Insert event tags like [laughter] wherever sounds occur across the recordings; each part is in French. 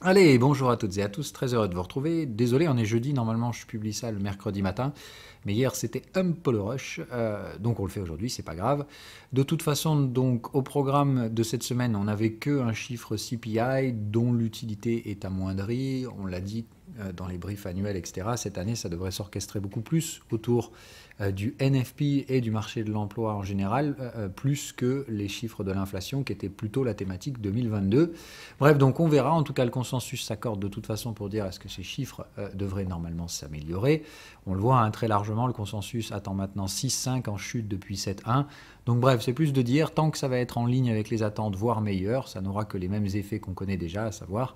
Allez, bonjour à toutes et à tous, très heureux de vous retrouver. Désolé, on est jeudi, normalement je publie ça le mercredi matin, mais hier c'était un peu le rush, euh, donc on le fait aujourd'hui, c'est pas grave. De toute façon, donc au programme de cette semaine, on n'avait que un chiffre CPI dont l'utilité est amoindrie, on l'a dit euh, dans les briefs annuels, etc. Cette année, ça devrait s'orchestrer beaucoup plus autour euh, du NFP et du marché de l'emploi en général, euh, euh, plus que les chiffres de l'inflation, qui était plutôt la thématique 2022. Bref, donc on verra. En tout cas, le consensus s'accorde de toute façon pour dire est-ce que ces chiffres devraient normalement s'améliorer. On le voit hein, très largement, le consensus attend maintenant 6,5 en chute depuis 7,1. Donc bref, c'est plus de dire, tant que ça va être en ligne avec les attentes, voire meilleur, ça n'aura que les mêmes effets qu'on connaît déjà, à savoir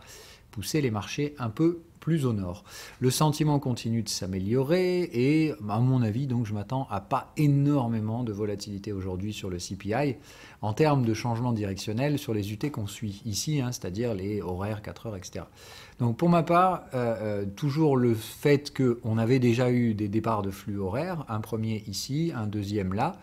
pousser les marchés un peu plus au nord. Le sentiment continue de s'améliorer et, à mon avis, donc je m'attends à pas énormément de volatilité aujourd'hui sur le CPI en termes de changement directionnel sur les UT qu'on suit ici, hein, c'est-à-dire les horaires, 4 heures, etc. Donc pour ma part, euh, euh, toujours le fait qu'on avait déjà eu des départs de flux horaires, un premier ici, un deuxième là.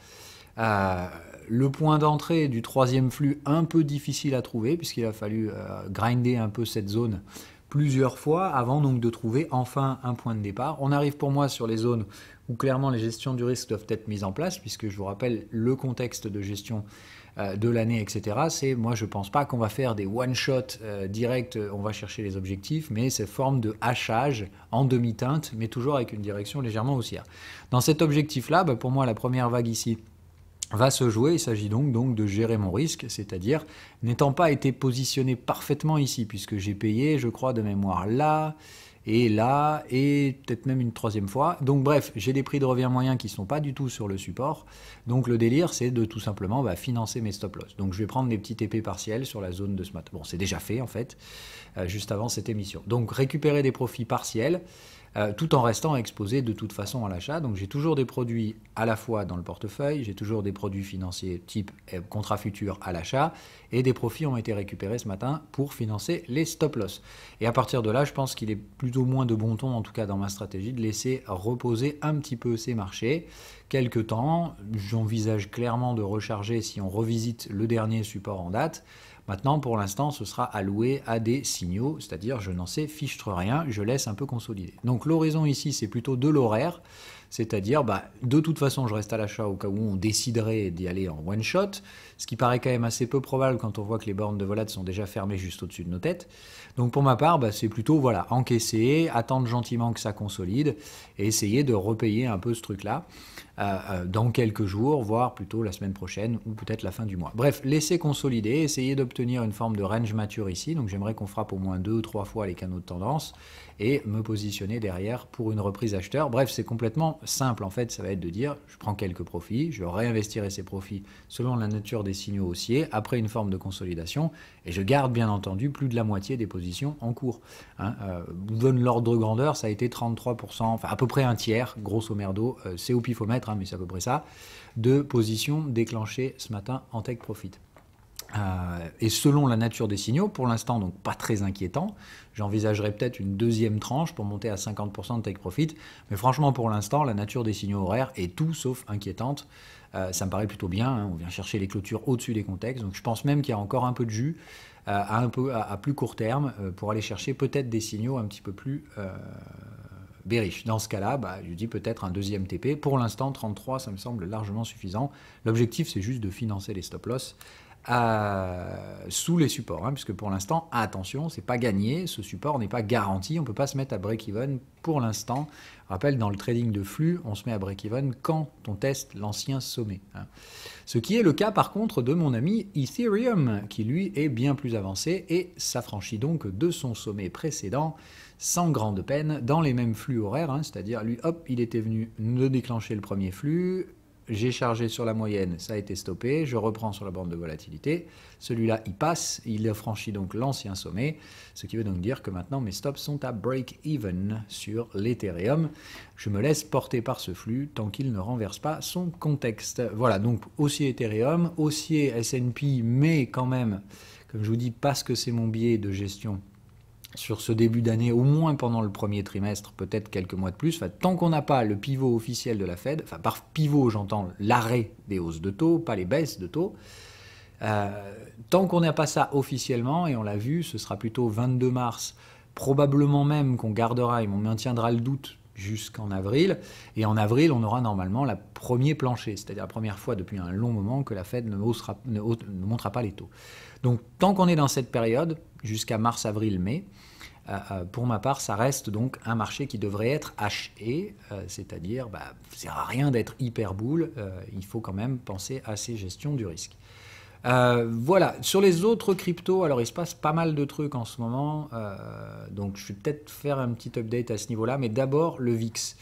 Euh, le point d'entrée du troisième flux, un peu difficile à trouver, puisqu'il a fallu grinder un peu cette zone plusieurs fois avant donc de trouver enfin un point de départ. On arrive pour moi sur les zones où clairement les gestions du risque doivent être mises en place, puisque je vous rappelle le contexte de gestion euh, de l'année, etc. C'est moi je pense pas qu'on va faire des one shot euh, direct, euh, on va chercher les objectifs, mais ces forme de hachage en demi-teinte, mais toujours avec une direction légèrement haussière. Dans cet objectif là, bah, pour moi la première vague ici va se jouer. Il s'agit donc, de gérer mon risque, c'est-à-dire n'étant pas été positionné parfaitement ici, puisque j'ai payé, je crois, de mémoire là, et là, et peut-être même une troisième fois. Donc bref, j'ai des prix de revient moyens qui ne sont pas du tout sur le support. Donc le délire, c'est de tout simplement bah, financer mes stop-loss. Donc je vais prendre des petites épées partielles sur la zone de ce matin. Bon, c'est déjà fait en fait, euh, juste avant cette émission. Donc récupérer des profits partiels euh, tout en restant exposé de toute façon à l'achat. Donc j'ai toujours des produits à la fois dans le portefeuille, j'ai toujours des produits financiers type euh, contrat futur à l'achat, et des profits ont été récupérés ce matin pour financer les stop-loss. Et à partir de là, je pense qu'il est plutôt moins de bon ton, en tout cas dans ma stratégie, de laisser reposer un petit peu ces marchés Quelque temps. J'envisage clairement de recharger si on revisite le dernier support en date. Maintenant, pour l'instant, ce sera alloué à des signaux, c'est-à-dire je n'en sais fichtre rien, je laisse un peu consolider. Donc l'horizon ici, c'est plutôt de l'horaire c'est-à-dire bah, de toute façon je reste à l'achat au cas où on déciderait d'y aller en one shot, ce qui paraît quand même assez peu probable quand on voit que les bornes de volade sont déjà fermées juste au-dessus de nos têtes. Donc pour ma part, bah, c'est plutôt voilà encaisser, attendre gentiment que ça consolide et essayer de repayer un peu ce truc-là euh, euh, dans quelques jours, voire plutôt la semaine prochaine ou peut-être la fin du mois. Bref, laisser consolider, essayer d'obtenir une forme de range mature ici. Donc j'aimerais qu'on frappe au moins deux ou trois fois les canaux de tendance et me positionner derrière pour une reprise acheteur. Bref, c'est complètement simple en fait. Ça va être de dire je prends quelques profits, je réinvestirai ces profits selon la nature des signaux haussiers après une forme de consolidation et je garde bien entendu plus de la moitié des positions en cours. Hein, euh, donne l'ordre de grandeur, ça a été 33%, enfin à peu près un tiers, grosso merdo, d'eau, c'est au pifomètre, mettre hein, mais c'est à peu près ça, de positions déclenchées ce matin en tech profit. Euh, et selon la nature des signaux, pour l'instant, donc pas très inquiétant, j'envisagerais peut-être une deuxième tranche pour monter à 50% de take profit. Mais franchement, pour l'instant, la nature des signaux horaires est tout sauf inquiétante. Euh, ça me paraît plutôt bien. Hein. On vient chercher les clôtures au-dessus des contextes. Donc je pense même qu'il y a encore un peu de jus euh, à, plus court terme pour aller chercher peut-être des signaux un petit peu plus bearish. Dans ce cas-là, bah, je dis peut-être un deuxième TP. Pour l'instant, 33, ça me semble largement suffisant. L'objectif, c'est juste de financer les stop-loss sous les supports, hein, puisque pour l'instant, attention, c'est pas gagné, ce support n'est pas garanti, on ne peut pas se mettre à break-even pour l'instant. rappelle dans le trading de flux, on se met à break-even quand on teste l'ancien sommet. Hein. Ce qui est le cas par contre de mon ami Ethereum, qui lui est bien plus avancé et s'affranchit donc de son sommet précédent sans grande peine dans les mêmes flux horaires, hein, c'est-à-dire lui, hop, il était venu ne déclencher le premier flux, j'ai chargé sur la moyenne, ça a été stoppé, je reprends sur la bande de volatilité, celui-là il passe, il franchit donc l'ancien sommet, ce qui veut donc dire que maintenant mes stops sont à break-even sur l'Ethereum. Je me laisse porter par ce flux tant qu'il ne renverse pas son contexte. Voilà, donc haussier Ethereum, haussier SP, mais quand même, comme je vous dis, parce que c'est mon biais de gestion sur ce début d'année, au moins pendant le premier trimestre, peut-être quelques mois de plus. tant qu'on n'a pas le pivot officiel de la Fed, enfin par pivot j'entends l'arrêt des hausses de taux, pas les baisses de taux, euh, tant qu'on n'a pas ça officiellement, et on l'a vu, ce sera plutôt 22 mars, probablement même qu'on gardera et on maintiendra le doute jusqu'en avril. Et en avril, on aura normalement la premier plancher, c'est-à-dire la première fois depuis un long moment que la Fed ne, ne montera pas les taux. Donc tant qu'on est dans cette période, jusqu'à mars, avril, mai, euh, euh, pour ma part, ça reste donc un marché qui devrait être haché, euh, c'est-à-dire, bah, ne sert à rien d'être hyper boule, il faut quand même penser à ces gestions du risque. voilà, sur les autres cryptos, alors il se passe pas mal de trucs en ce moment, donc je vais peut-être faire un petit update à ce niveau-là, mais d'abord le VIX.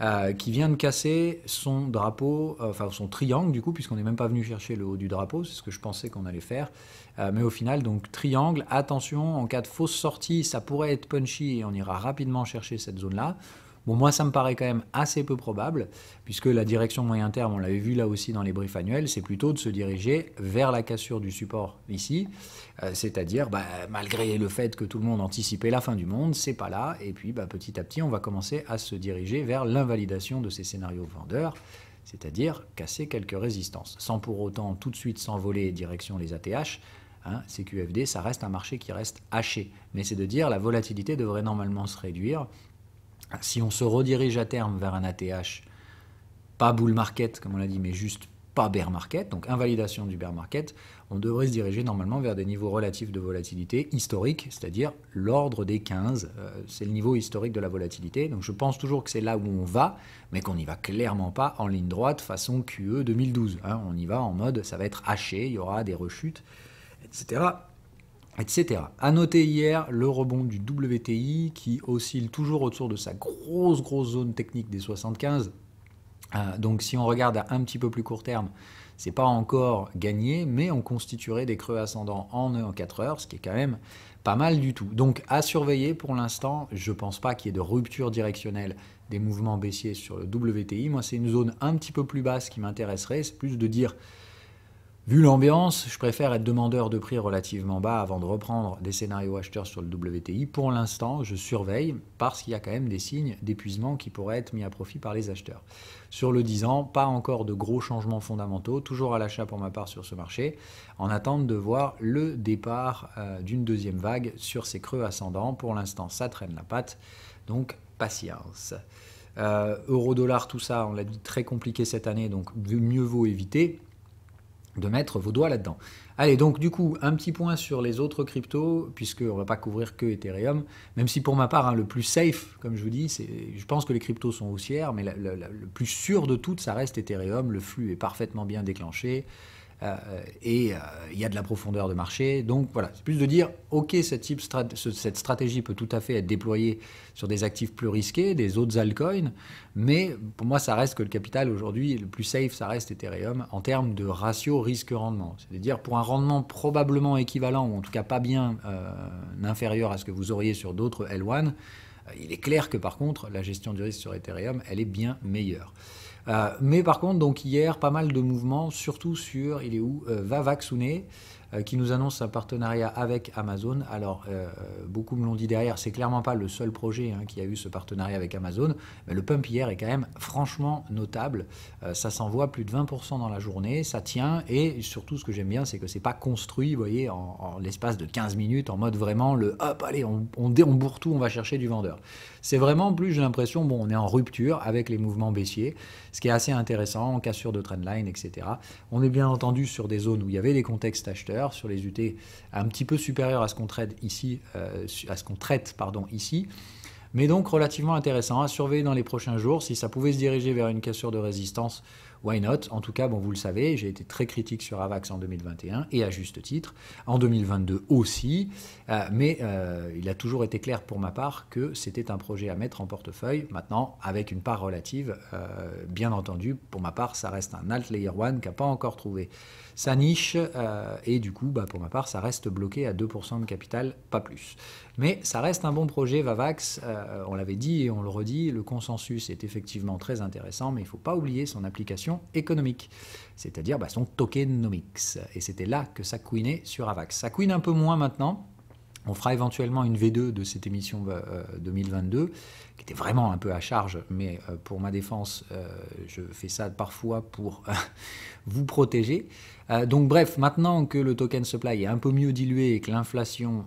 Euh, qui vient de casser son drapeau, euh, enfin son triangle du coup, puisqu'on n'est même pas venu chercher le haut du drapeau, c'est ce que je pensais qu'on allait faire. Euh, mais au final, donc triangle, attention, en cas de fausse sortie, ça pourrait être punchy et on ira rapidement chercher cette zone-là. Bon, moi, ça me paraît quand même assez peu probable, puisque la direction moyen terme, on l'avait vu là aussi dans les briefs annuels, c'est plutôt de se diriger vers la cassure du support ici, euh, c'est-à-dire, bah, malgré le fait que tout le monde anticipait la fin du monde, c'est pas là, et puis bah, petit à petit, on va commencer à se diriger vers l'invalidation de ces scénarios vendeurs, c'est-à-dire casser quelques résistances, sans pour autant tout de suite s'envoler direction les ATH, Hein, CQFD, ça reste un marché qui reste haché. Mais c'est de dire la volatilité devrait normalement se réduire si on se redirige à terme vers un ATH, pas bull market comme on l'a dit, mais juste pas bear market, donc invalidation du bear market, on devrait se diriger normalement vers des niveaux relatifs de volatilité historique, c'est-à-dire l'ordre des 15. Euh, c'est le niveau historique de la volatilité. Donc je pense toujours que c'est là où on va, mais qu'on n'y va clairement pas en ligne droite façon QE 2012. Hein. on y va en mode ça va être haché, il y aura des rechutes, etc etc. À noter hier le rebond du WTI qui oscille toujours autour de sa grosse grosse zone technique des 75. Euh, donc si on regarde à un petit peu plus court terme, c'est pas encore gagné, mais on constituerait des creux ascendants en 4 heures, ce qui est quand même pas mal du tout. Donc à surveiller pour l'instant, je ne pense pas qu'il y ait de rupture directionnelle des mouvements baissiers sur le WTI. Moi, c'est une zone un petit peu plus basse qui m'intéresserait, c'est plus de dire Vu l'ambiance, je préfère être demandeur de prix relativement bas avant de reprendre des scénarios acheteurs sur le WTI. Pour l'instant, je surveille parce qu'il y a quand même des signes d'épuisement qui pourraient être mis à profit par les acheteurs. Sur le 10 ans, pas encore de gros changements fondamentaux, toujours à l'achat pour ma part sur ce marché, en attente de voir le départ euh, d'une deuxième vague sur ces creux ascendants. Pour l'instant, ça traîne la patte, donc patience. Euh, euro-dollar, tout ça, on l'a dit, très compliqué cette année, donc mieux vaut éviter de mettre vos doigts là-dedans. Allez, donc du coup, un petit point sur les autres cryptos, puisqu'on ne va pas couvrir que Ethereum, même si pour ma part, hein, le plus safe, comme je vous dis, je pense que les cryptos sont haussières, mais le plus sûr de toutes, ça reste Ethereum, le flux est parfaitement bien déclenché, euh, et euh, il y a de la profondeur de marché. Donc voilà, c'est plus de dire, ok, cette, stratégie peut tout à fait être déployée sur des actifs plus risqués, des autres altcoins, mais pour moi, ça reste que le capital aujourd'hui, le plus safe, ça reste Ethereum en termes de ratio risque-rendement. C'est-à-dire pour un rendement probablement équivalent, ou en tout cas pas bien euh, inférieur à ce que vous auriez sur d'autres L1, il est clair que par contre, la gestion du risque sur Ethereum, elle est bien meilleure. Euh, mais par contre, donc hier, pas mal de mouvements, surtout sur, il est où va euh, Vavaxouné, euh, qui nous annonce un partenariat avec Amazon. Alors, euh, beaucoup me l'ont dit derrière, c'est clairement pas le seul projet hein, qui a eu ce partenariat avec Amazon, mais le pump hier est quand même franchement notable. Euh, ça s'envoie plus de 20% dans la journée, ça tient, et surtout ce que j'aime bien, c'est que c'est pas construit, vous voyez, en, l'espace de 15 minutes, en mode vraiment le hop, allez, on, on, bourre tout, on va chercher du vendeur. C'est vraiment plus, j'ai l'impression, bon, on est en rupture avec les mouvements baissiers, ce qui est assez intéressant, en cassure de trendline, etc. On est bien entendu sur des zones où il y avait des contextes acheteurs sur les UT un petit peu supérieur à ce qu'on traite ici, euh, à ce qu'on traite pardon, ici, mais donc relativement intéressant à surveiller dans les prochains jours si ça pouvait se diriger vers une cassure de résistance why not En tout cas, bon, vous le savez, j'ai été très critique sur Avax en 2021 et à juste titre, en 2022 aussi. Euh, mais euh, il a toujours été clair pour ma part que c'était un projet à mettre en portefeuille. Maintenant, avec une part relative, euh, bien entendu, pour ma part, ça reste un alt layer one qui n'a pas encore trouvé sa niche et du coup, bah, pour ma part, ça reste bloqué à 2% de capital, pas plus. Mais ça reste un bon projet, Vavax. on l'avait dit et on le redit, le consensus est effectivement très intéressant, mais il ne faut pas oublier son application économique, c'est-à-dire bah, son tokenomics. Et c'était là que ça couinait sur AVAX. Ça couine un peu moins maintenant. On fera éventuellement une V2 de cette émission 2022, euh, qui était vraiment un peu à charge, mais euh, pour ma défense, euh, je fais ça parfois pour [laughs] vous protéger. Donc bref, maintenant que le token supply est un peu mieux dilué et que l'inflation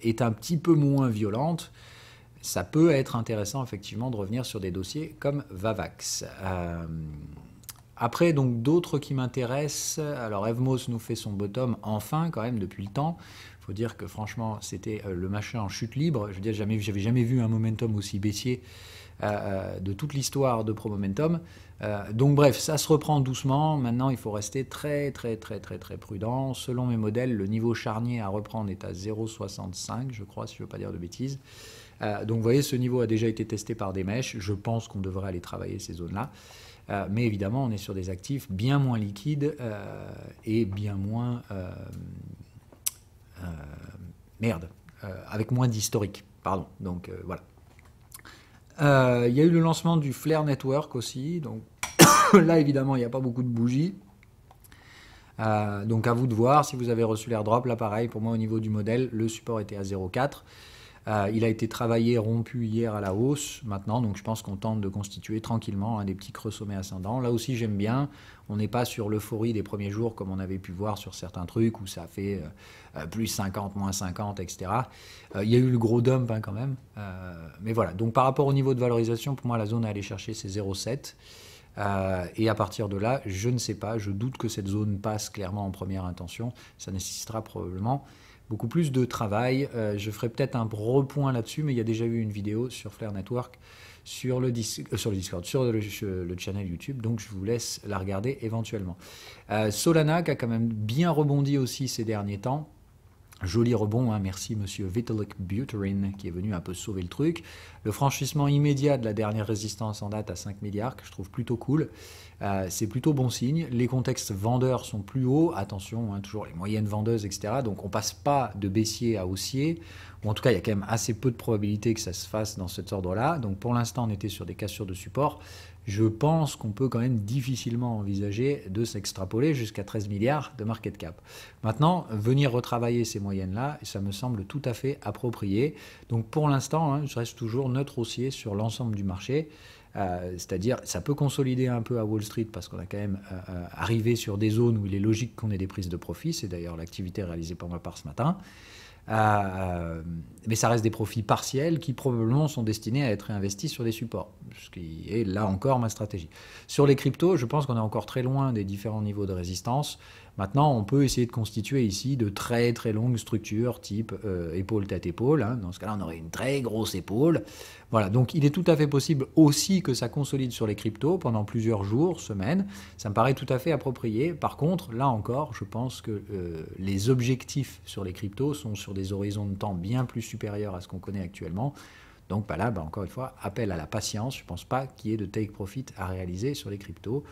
est un petit peu moins violente, ça peut être intéressant effectivement de revenir sur des dossiers comme Vavax. Après, donc d'autres qui m'intéressent. Alors, Evmos nous fait son bottom enfin, quand même, depuis le temps. Il Faut dire que franchement, c'était euh, le machin en chute libre. Je veux dire, j'avais jamais vu un momentum aussi baissier euh, euh, de toute l'histoire de Pro Momentum. donc bref, ça se reprend doucement. Maintenant, il faut rester très très très très très prudent. Selon mes modèles, le niveau charnier à reprendre est à 0,65, je crois, si je ne veux pas dire de bêtises. donc vous voyez, ce niveau a déjà été testé par des mèches. Je pense qu'on devrait aller travailler ces zones-là. Euh, mais évidemment, on est sur des actifs bien moins liquides euh, et bien moins... Euh, merde, avec moins d'historique, pardon. Donc voilà. Il y a eu le lancement du Flare Network aussi. Donc [coughs] là, évidemment, il n'y a pas beaucoup de bougies. donc à vous de voir si vous avez reçu l'airdrop. Là pareil, pour moi au niveau du modèle, le support était à 0,4. Euh, il a été travaillé, rompu hier à la hausse maintenant, donc je pense qu'on tente de constituer tranquillement un hein, des petits creux sommets ascendants. Là aussi j'aime bien, on n'est pas sur l'euphorie des premiers jours comme on avait pu voir sur certains trucs où ça fait euh, euh, plus 50, moins 50, etc. il y a eu le gros dump hein, quand même, mais voilà. Donc par rapport au niveau de valorisation, pour moi la zone à aller chercher c'est 0,7. et à partir de là, je ne sais pas, je doute que cette zone passe clairement en première intention. Ça nécessitera probablement beaucoup plus de travail. Euh, je ferai peut-être un point là-dessus, mais il y a déjà eu une vidéo sur Flare Network, sur le, euh, sur le Discord, sur le, channel YouTube, donc je vous laisse la regarder éventuellement. Euh, Solana qui a quand même bien rebondi aussi ces derniers temps. Joli rebond, hein. merci Monsieur Vitalik Buterin qui est venu un peu sauver le truc. Le franchissement immédiat de la dernière résistance en date à 5 milliards, que je trouve plutôt cool, euh, c'est plutôt bon signe. Les contextes vendeurs sont plus hauts, attention, hein, toujours les moyennes vendeuses, etc. Donc on passe pas de baissier à haussier, ou en tout cas il y a quand même assez peu de probabilités que ça se fasse dans cet ordre-là. Donc pour l'instant on était sur des cassures de support je pense qu'on peut quand même difficilement envisager de s'extrapoler jusqu'à 13 milliards de market cap. Maintenant, venir retravailler ces moyennes-là, ça me semble tout à fait approprié. Donc pour l'instant, hein, je reste toujours neutre haussier sur l'ensemble du marché. Euh, c'est-à-dire ça peut consolider un peu à Wall Street parce qu'on a quand même euh, euh, arrivé sur des zones où il est logique qu'on ait des prises de profit, c'est d'ailleurs l'activité réalisée par ma part ce matin mais ça reste des profits partiels qui probablement sont destinés à être investis sur des supports, ce qui est là encore ma stratégie. Sur les cryptos, je pense qu'on est encore très loin des différents niveaux de résistance. Maintenant, on peut essayer de constituer ici de très très longues structures type euh, épaule, tête, épaule. Hein. Dans ce cas-là, on aurait une très grosse épaule. Voilà, donc il est tout à fait possible aussi que ça consolide sur les cryptos pendant plusieurs jours, semaines. Ça me paraît tout à fait approprié. Par contre, là encore, je pense que euh, les objectifs sur les cryptos sont sur des horizons de temps bien plus supérieurs à ce qu'on connaît actuellement. Donc bah là, bah encore une fois, appel à la patience. Je ne pense pas qu'il y ait de take profit à réaliser sur les cryptos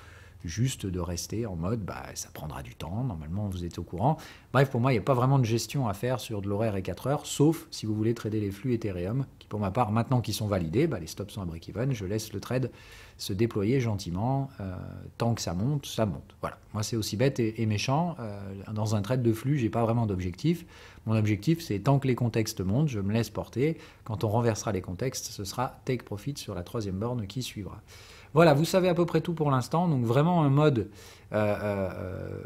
juste de rester en mode bah, ça prendra du temps, normalement vous êtes au courant. Bref, pour moi, il n'y a pas vraiment de gestion à faire sur de l'horaire et 4 heures, sauf si vous voulez trader les flux Ethereum, qui pour ma part, maintenant qu'ils sont validés, bah, les stops sont à break-even, je laisse le trade se déployer gentiment. Euh, tant que ça monte, ça monte. Voilà, moi c'est aussi bête et, méchant. Euh, dans un trade de flux, j'ai pas vraiment d'objectif. Mon objectif, c'est tant que les contextes montent, je me laisse porter. Quand on renversera les contextes, ce sera take profit sur la troisième borne qui suivra. Voilà, vous savez à peu près tout pour l'instant. Donc vraiment un mode euh, euh,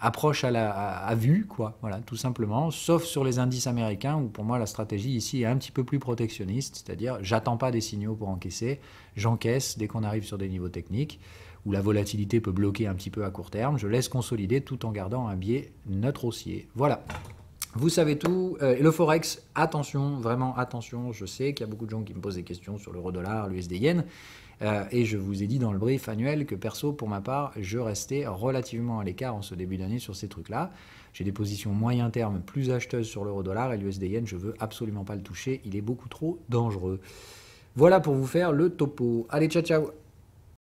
approche à, la, vue, quoi. Voilà, tout simplement. Sauf sur les indices américains où pour moi la stratégie ici est un petit peu plus protectionniste, c'est-à-dire j'attends pas des signaux pour encaisser, j'encaisse dès qu'on arrive sur des niveaux techniques où la volatilité peut bloquer un petit peu à court terme. Je laisse consolider tout en gardant un biais neutre haussier. Voilà. Vous savez tout. Euh, et le Forex, attention, vraiment attention. Je sais qu'il y a beaucoup de gens qui me posent des questions sur l'euro dollar, l'USD yen. Euh, et je vous ai dit dans le brief annuel que perso, pour ma part, je restais relativement à l'écart en ce début d'année sur ces trucs-là. J'ai des positions moyen terme plus acheteuses sur l'euro dollar et l'USD yen, je veux absolument pas le toucher. Il est beaucoup trop dangereux. Voilà pour vous faire le topo. Allez, ciao, ciao